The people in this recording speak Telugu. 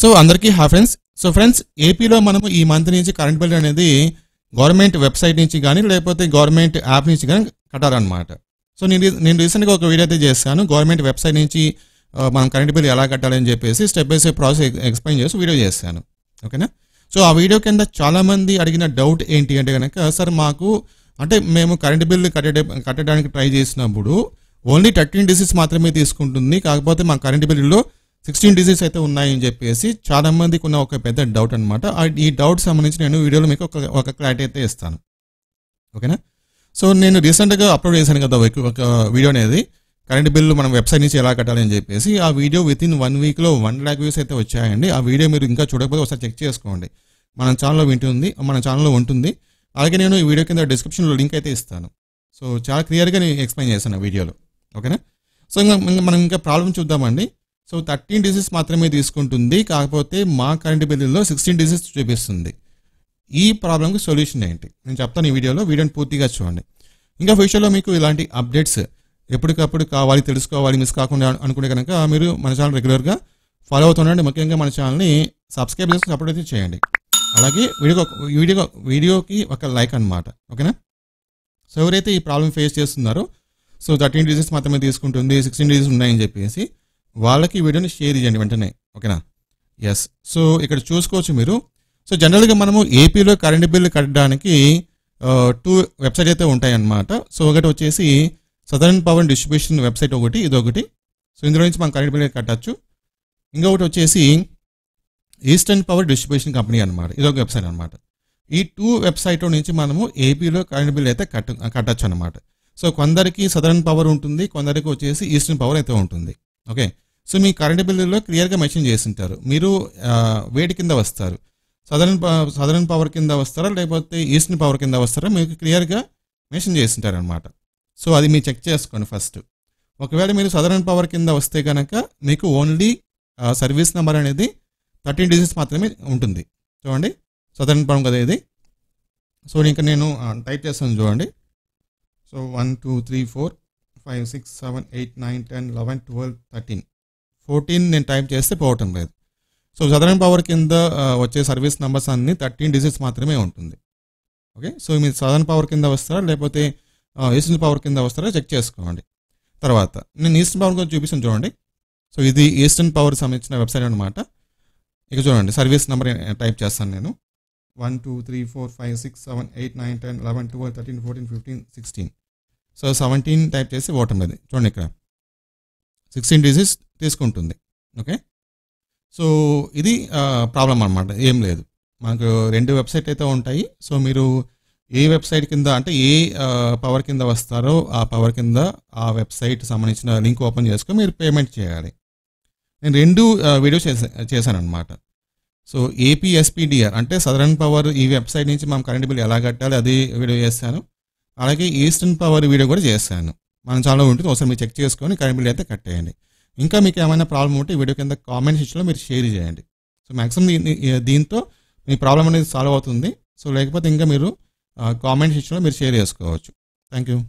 సో అందరికీ హా ఫ్రెండ్స్ సో ఫ్రెండ్స్ ఏపీలో మనము ఈ మంత్ నుంచి కరెంట్ బిల్ అనేది గవర్నమెంట్ వెబ్సైట్ నుంచి కానీ లేకపోతే గవర్నమెంట్ యాప్ నుంచి కానీ కట్టాలన్నమాట సో నేను నేను రీసెంట్గా ఒక వీడియో అయితే చేశాను గవర్నమెంట్ వెబ్సైట్ నుంచి మనం కరెంట్ బిల్ ఎలా కట్టాలని చెప్పేసి step by step process explain చేసి వీడియో చేశాను ఓకేనా సో ఆ వీడియో కింద చాలామంది అడిగిన డౌట్ ఏంటి అంటే కనుక సార్ మాకు అంటే మేము కరెంట్ బిల్ కట్టే కట్టడానికి ట్రై చేసినప్పుడు ఓన్లీ థర్టీన్ డిసీస్ మాత్రమే తీసుకుంటుంది కాకపోతే మా కరెంట్ బిల్లులో సిక్స్టీన్ డిజీజ్ అయితే ఉన్నాయని చెప్పేసి చాలా మందికి ఉన్న ఒక పెద్ద డౌట్ అనమాట ఈ డౌట్ సంబంధించి నేను వీడియోలో మీకు ఒక ఒక క్లారిటీ అయితే ఇస్తాను ఓకేనా సో నేను రీసెంట్గా అప్లోడ్ చేశాను కదా ఒక వీడియో అనేది కరెంట్ బిల్లు మనం వెబ్సైట్ నుంచి ఎలా కట్టాలని అని చెప్పేసి ఆ వీడియో విత్ ఇన్ వన్ వీక్లో వన్ ల్యాక్ వ్యూస్ అయితే వచ్చాయండి ఆ వీడియో మీరు ఇంకా చూడకపోతే ఒకసారి చెక్ చేసుకోండి మన ఛానల్లో వింటుంది మన ఛానల్లో ఉంటుంది అలాగే నేను ఈ వీడియో కింద డిస్క్రిప్షన్లో లింక్ అయితే ఇస్తాను సో చాలా క్లియర్గా నేను ఎక్స్ప్లెయిన్ చేశాను వీడియోలో ఓకేనా సో ఇంకా మనం ఇంకా ప్రాబ్లం చూద్దామండి సో థర్టీన్ డిజీస్ మాత్రమే తీసుకుంటుంది కాకపోతే మా కరెంట్ బిల్లులో సిక్స్టీన్ డిజీస్ చూపిస్తుంది ఈ ప్రాబ్లంకి సొల్యూషన్ ఏంటి నేను చెప్తాను ఈ వీడియోలో వీడియోని పూర్తిగా చూడండి ఇంకా ఫ్యూచర్లో మీకు ఇలాంటి అప్డేట్స్ ఎప్పటికప్పుడు కావాలి తెలుసుకోవాలి మిస్ కాకుండా అనుకుంటే కనుక మీరు మన ఛానల్ రెగ్యులర్గా ఫాలో అవుతుండండి ముఖ్యంగా మన ఛానల్ని సబ్స్క్రైబ్ చేసి సపోర్ట్ అయితే చేయండి అలాగే వీడియో వీడియో వీడియోకి ఒక లైక్ అనమాట ఓకేనా సో ఎవరైతే ఈ ప్రాబ్లం ఫేస్ చేస్తున్నారో సో థర్టీన్ డిజీస్ మాత్రమే తీసుకుంటుంది సిక్స్టీన్ డిజీస్ ఉన్నాయని చెప్పేసి వాళ్ళకి వీడియోని షేర్ చేయండి వెంటనే ఓకేనా ఎస్ సో ఇక్కడ చూసుకోవచ్చు మీరు సో జనరల్గా మనము ఏపీలో కరెంట్ బిల్లు కట్టడానికి టూ వెబ్సైట్ అయితే ఉంటాయన్నమాట సో ఒకటి వచ్చేసి సదరన్ పవర్ డిస్ట్రిబ్యూషన్ వెబ్సైట్ ఒకటి ఇదొకటి సో ఇందులో నుంచి మనం కరెంట్ బిల్ కట్టచ్చు ఇంకొకటి వచ్చేసి ఈస్టర్న్ పవర్ డిస్ట్రిబ్యూషన్ కంపెనీ అనమాట ఇదొక వెబ్సైట్ అనమాట ఈ టూ వెబ్సైట్ నుంచి మనము ఏపీలో కరెంట్ బిల్ అయితే కట్ట కట్టచ్చు అనమాట సో కొందరికి సదరన్ పవర్ ఉంటుంది కొందరికి వచ్చేసి ఈస్టర్న్ పవర్ అయితే ఉంటుంది ఓకే సో మీ కరెంట్ బిల్లులో క్లియర్గా మెన్షన్ చేసింటారు మీరు వేడి కింద వస్తారు సదరన్ సదరన్ పవర్ కింద వస్తారా లేకపోతే ఈస్టర్న్ పవర్ కింద వస్తారా మీకు క్లియర్గా మెన్షన్ చేసింటారు అనమాట సో అది మీరు చెక్ చేసుకోండి ఫస్ట్ ఒకవేళ మీరు సదరన్ పవర్ కింద వస్తే కనుక మీకు ఓన్లీ సర్వీస్ నెంబర్ అనేది థర్టీన్ డిజిట్స్ మాత్రమే ఉంటుంది చూడండి సదరన్ పవర్ కదా ఇది సో ఇంకా నేను టైప్ చేస్తాను చూడండి so one two three four five six seven eight nine ten eleven twelve thirteen fourteen నేను టైప్ చేస్తే పోవటం లేదు సో సదరన్ పవర్ కింద వచ్చే సర్వీస్ నెంబర్స్ అన్ని థర్టీన్ డిజిట్స్ మాత్రమే ఉంటుంది ఓకే సో మీరు సదరన్ పవర్ కింద వస్తారా లేకపోతే ఈస్టర్న్ పవర్ కింద వస్తారా చెక్ చేసుకోండి తర్వాత నేను ఈస్టర్న్ పవర్ కింద చూపిస్తాను చూడండి సో ఇది ఈస్టర్న్ పవర్ సంబంధించిన వెబ్సైట్ అనమాట ఇక చూడండి సర్వీస్ నెంబర్ టైప్ చేస్తాను నేను one two three four five six seven eight nine ten eleven twelve thirteen fourteen fifteen sixteen so seventeen type చేసి బాటమ్ అది చూడండి ఇక్కడ సిక్స్టీన్ డిజిట్స్ తీసుకుంటుంది ఓకే సో ఇది ప్రాబ్లం అనమాట ఏం లేదు మనకు రెండు వెబ్సైట్ అయితే ఉంటాయి సో మీరు ఏ వెబ్సైట్ కింద అంటే ఏ పవర్ కింద వస్తారో ఆ పవర్ కింద ఆ వెబ్సైట్ సంబంధించిన లింక్ ఓపెన్ చేసుకుని మీరు పేమెంట్ చేయాలి నేను రెండు వీడియోస్ చేశాను అనమాట సో ఏపీఎస్పీడిఆర్ అంటే సదరన్ పవర్ ఈ వెబ్సైట్ నుంచి మనం కరెంట్ బిల్ ఎలా కట్టాలి అది వీడియో చేశాను అలాగే ఈస్టర్న్ పవర్ వీడియో కూడా చేశాను మనం చాలా ఉంటుంది ఒకసారి మీరు చెక్ చేసుకొని కరెంట్ బిల్ అయితే కట్ చేయండి ఇంకా మీకు ఏమైనా ప్రాబ్లం ఉంటే వీడియో కింద కామెంట్ సెక్షన్లో మీరు షేర్ చేయండి సో మ్యాక్సిమం దీంతో మీ ప్రాబ్లం అనేది సాల్వ్ అవుతుంది సో లేకపోతే ఇంకా మీరు కామెంట్ సెక్షన్లో మీరు షేర్ చేసుకోవచ్చు థ్యాంక్ యూ